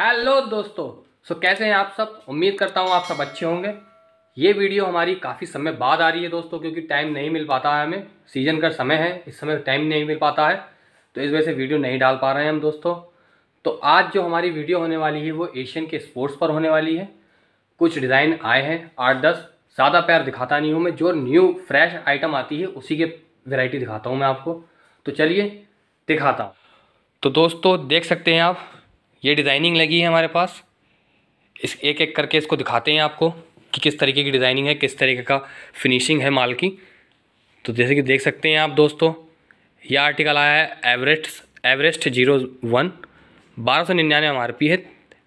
hello दोस्तों सो कैसे हैं आप सब उम्मीद करता हूँ आप सब अच्छे होंगे ये वीडियो हमारी काफ़ी समय बाद आ रही है दोस्तों क्योंकि टाइम नहीं मिल पाता है हमें सीजन का समय है इस समय टाइम नहीं मिल पाता है तो इस वजह से वीडियो नहीं डाल पा रहे हैं हम दोस्तों तो आज जो हमारी वीडियो होने वाली है वो एशियन के स्पोर्ट्स पर होने वाली है कुछ डिज़ाइन आए हैं आठ दस ज़्यादा पैर दिखाता नहीं हूँ मैं जो न्यू फ्रेश आइटम आती है उसी के वेराइटी दिखाता हूँ मैं आपको तो चलिए दिखाता हूँ तो दोस्तों देख सकते हैं आप ये डिज़ाइनिंग लगी है हमारे पास इस एक एक करके इसको दिखाते हैं आपको कि किस तरीके की डिज़ाइनिंग है किस तरीके का फिनिशिंग है माल की तो जैसे कि देख सकते हैं आप दोस्तों यह आर्टिकल आया है एवरेस्ट एवरेस्ट जीरो वन बारह सौ निन्यानवे एम आर पी है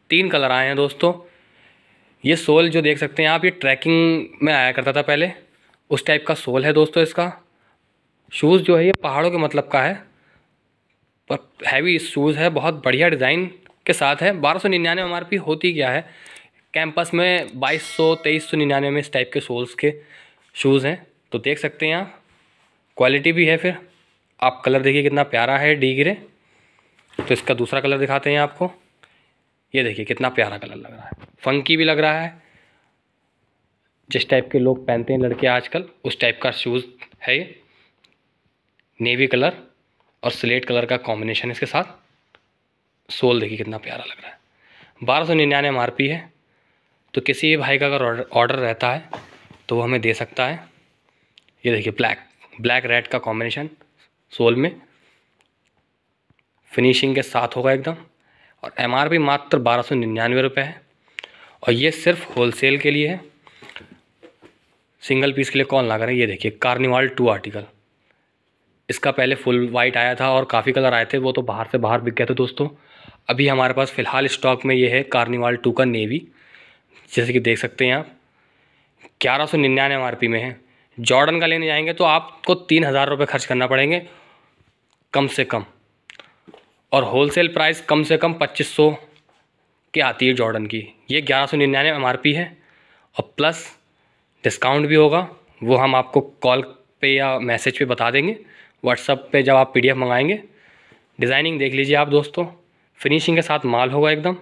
तीन कलर आए हैं दोस्तों ये सोल जो देख सकते हैं आप ये ट्रैकिंग में आया करता था पहले उस टाइप का सोल है दोस्तों इसका शूज़ जो है ये पहाड़ों के मतलब का है पर हैवी शूज़ है बहुत बढ़िया डिज़ाइन के साथ है बारह सौ निन्यानवे एम पी होती क्या है कैंपस में बाईस सौ तेईस सौ निन्यानवे में इस टाइप के सोल्स के शूज़ हैं तो देख सकते हैं आप क्वालिटी भी है फिर आप कलर देखिए कितना प्यारा है डी ग्रे तो इसका दूसरा कलर दिखाते हैं आपको ये देखिए कितना प्यारा कलर लग रहा है फंकी भी लग रहा है जिस टाइप के लोग पहनते हैं लड़के आजकल उस टाइप का शूज़ है ये नेवी कलर और स्लेट कलर का कॉम्बिनेशन इसके साथ सोल देखिए कितना प्यारा लग रहा है बारह सौ निन्यानवे एम है तो किसी भी भाई का अगर ऑर्डर रहता है तो वो हमें दे सकता है ये देखिए ब्लैक ब्लैक रेड का कॉम्बिनेशन सोल में फिनिशिंग के साथ होगा एकदम और एम मात्र बारह सौ निन्यानवे रुपये है और ये सिर्फ होलसेल के लिए है सिंगल पीस के लिए कॉल ना करें ये देखिए कार्निवाल टू आर्टिकल इसका पहले फुल वाइट आया था और काफ़ी कलर आए थे वो तो बाहर से बाहर बिक गए थे दोस्तों अभी हमारे पास फ़िलहाल स्टॉक में ये है कार्निवाल टू का नेवी जैसे कि देख सकते हैं आप ग्यारह सौ निन्यानवे आर में है जॉर्डन का लेने जाएंगे तो आपको तीन हज़ार रुपये खर्च करना पड़ेंगे कम से कम और होलसेल प्राइस कम से कम पच्चीस सौ की आती है जॉर्डन की ये ग्यारह सौ निन्यानवे एम आर पी है और प्लस डिस्काउंट भी होगा वो हम आपको कॉल पे या मैसेज पे बता देंगे व्हाट्सअप पे जब आप पी एफ मंगाएंगे डिज़ाइनिंग देख लीजिए आप दोस्तों फिनिशिंग के साथ माल होगा एकदम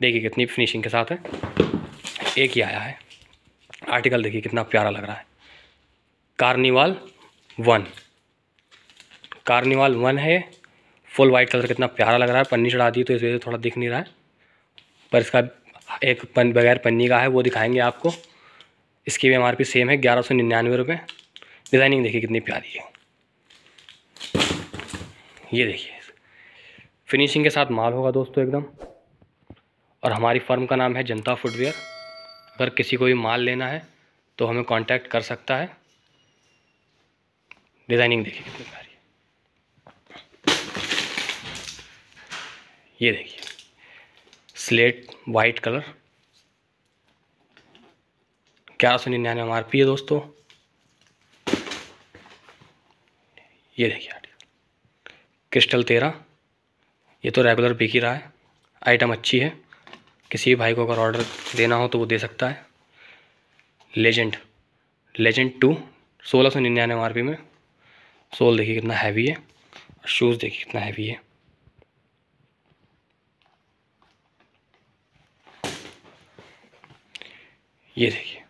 देखिए कितनी फिनिशिंग के साथ है एक ही आया है आर्टिकल देखिए कितना प्यारा लग रहा है कार्निवाल वन कार्निवाल वन है फुल वाइट कलर कितना प्यारा लग रहा है पन्नी चढ़ा दी तो इस वजह से थोड़ा दिख नहीं रहा है पर इसका एक पन बगैर पन्नी का है वो दिखाएंगे आपको इसकी भी एम आर पी सेम है ग्यारह सौ निन्यानवे रुपये डिज़ाइनिंग देखिए कितनी प्यारी है ये देखिए फिनिशिंग के साथ माल होगा दोस्तों एकदम और हमारी फर्म का नाम है जनता फुटवेयर अगर किसी को भी माल लेना है तो हमें कांटेक्ट कर सकता है डिज़ाइनिंग देखिए कितनी प्यारी ये देखिए स्लेट वाइट कलर ग्यारह सौ निन्यानवे एम आर पी है दोस्तों ये देखिए क्रिस्टल तेरह ये तो रेगुलर बिक ही रहा है आइटम अच्छी है किसी भी भाई को अगर ऑर्डर देना हो तो वो दे सकता है लेजेंड लेजेंड टू सोलह सौ निन्यानवे आर में सोल देखिए कितना हैवी है और शूज़ देखिए कितना हैवी है ये देखिए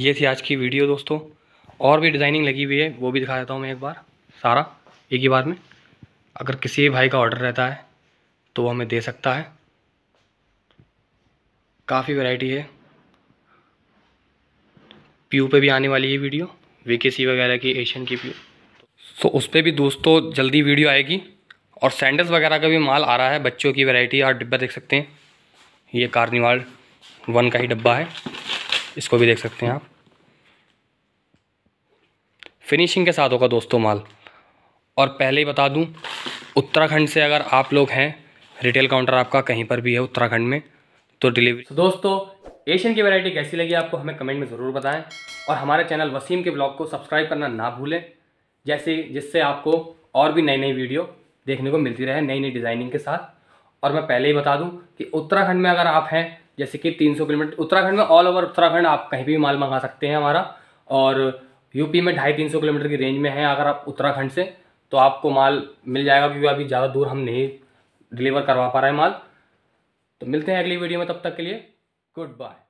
ये थी आज की वीडियो दोस्तों और भी डिज़ाइनिंग लगी हुई है वो भी दिखा देता हूँ मैं एक बार सारा एक ही बार में अगर किसी भाई का ऑर्डर रहता है तो वो हमें दे सकता है काफ़ी वैरायटी है प्यू पे भी आने वाली है वीडियो वीकेसी वगैरह की एशियन की प्यू तो उस पर भी दोस्तों जल्दी वीडियो आएगी और सैंडल्स वगैरह का भी माल आ रहा है बच्चों की वैरायटी और डिब्बा देख सकते हैं ये कार्निवाल वन का ही डिब्बा है इसको भी देख सकते हैं आप फिनिशिंग के साथ होगा दोस्तों माल और पहले ही बता दूं उत्तराखंड से अगर आप लोग हैं रिटेल काउंटर आपका कहीं पर भी है उत्तराखंड में तो डिलीवरी तो दोस्तों एशियन की वैरायटी कैसी लगी आपको हमें कमेंट में ज़रूर बताएं और हमारे चैनल वसीम के ब्लॉग को सब्सक्राइब करना ना भूलें जैसे जिससे आपको और भी नई नई वीडियो देखने को मिलती रहे नई नई डिज़ाइनिंग के साथ और मैं पहले ही बता दूँ कि उत्तराखंड में अगर आप हैं जैसे कि तीन किलोमीटर उत्तराखंड में ऑल ओवर उत्तराखंड आप कहीं भी माल मंगा सकते हैं हमारा और यूपी में ढाई तीन सौ किलोमीटर की रेंज में है अगर आप उत्तराखंड से तो आपको माल मिल जाएगा क्योंकि अभी ज़्यादा दूर हम नहीं डिलीवर करवा पा रहे हैं माल तो मिलते हैं अगली वीडियो में तब तक के लिए गुड बाय